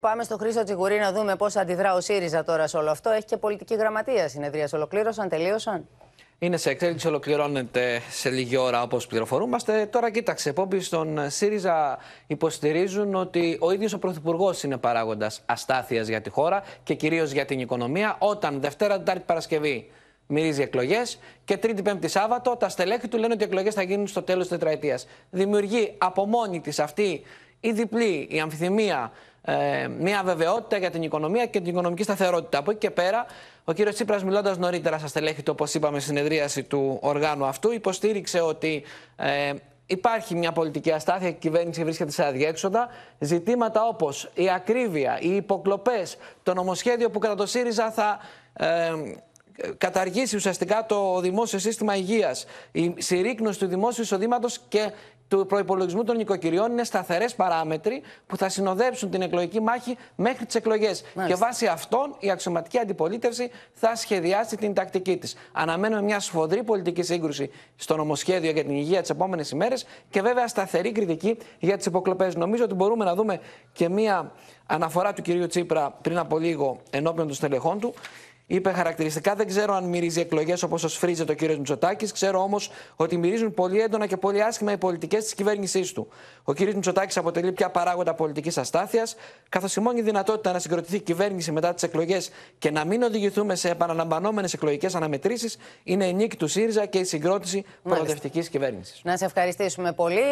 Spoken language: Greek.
Πάμε στο Χρήστο Τσιγουρή να δούμε πώς αντιδρά ο ΣΥΡΙΖΑ τώρα σε όλο αυτό. Έχει και πολιτική γραμματεία συνεδρία. Ολοκλήρωσαν, τελείωσαν. Είναι σε εξέλιξη, ολοκληρώνεται σε λίγη ώρα όπως πληροφορούμαστε. Τώρα, κοίταξε, επόμενοι στον ΣΥΡΙΖΑ υποστηρίζουν ότι ο ίδιος ο Πρωθυπουργός είναι παράγοντας αστάθειας για τη χώρα και κυρίως για την οικονομία. Όταν Δευτέρα, Τετάρτη, Παρασκευή μυρίζει εκλογές και Τρίτη, Πέμπτη, Σάββατο τα στελέχη του λένε ότι οι εκλογές θα γίνουν στο τέλος της τετραετίας. Δημιουργεί από μόνη της αυτή η διπλή, η αμφιθυμία, ε, μια βεβαιότητα για την οικονομία και την οικονομική σταθερότητα. Από εκεί και πέρα, ο κύριος Τσίπρας, μιλώντας νωρίτερα στα στελέχη του, όπω είπαμε, συνεδρίαση του οργάνου αυτού, υποστήριξε ότι ε, υπάρχει μια πολιτική αστάθεια και η κυβέρνηση βρίσκεται σε αδιέξοδα. Ζητήματα όπως η ακρίβεια, οι υποκλοπές, το νομοσχέδιο που κατά το ΣΥΡΙΖΑ θα ε, καταργήσει ουσιαστικά το δημόσιο σύστημα υγείας. Η συρρήκνωση του δημόσιου εισοδήματος και του προπολογισμού των νοικοκυριών είναι σταθερές παράμετροι που θα συνοδεύσουν την εκλογική μάχη μέχρι τις εκλογές. Και βάσει αυτών η αξιωματική αντιπολίτευση θα σχεδιάσει την τακτική της. Αναμένουμε μια σφοδρή πολιτική σύγκρουση στο νομοσχέδιο για την υγεία τις επόμενες ημέρες και βέβαια σταθερή κριτική για τις υποκλοπές. Νομίζω ότι μπορούμε να δούμε και μια αναφορά του κυρίου Τσίπρα πριν από λίγο ενώπιον των στελεχών του Είπε χαρακτηριστικά: Δεν ξέρω αν μυρίζει εκλογές όπως ο φρίζει το κ. Μητσοτάκης. Ξέρω όμως ότι μυρίζουν πολύ έντονα και πολύ άσχημα οι πολιτικές της κυβέρνησής του. Ο κ. Μητσοτάκης αποτελεί πια παράγοντα πολιτικής αστάθειας, καθώς η μόνη δυνατότητα να συγκροτηθεί η κυβέρνηση μετά τις εκλογές και να μην οδηγηθούμε σε επαναλαμβανόμενες εκλογικές αναμετρήσεις είναι η νίκη του ΣΥΡΙΖΑ και η συγκρότηση προοδευτικής κυβέρνησης. Να σε ευχαριστήσουμε πολύ.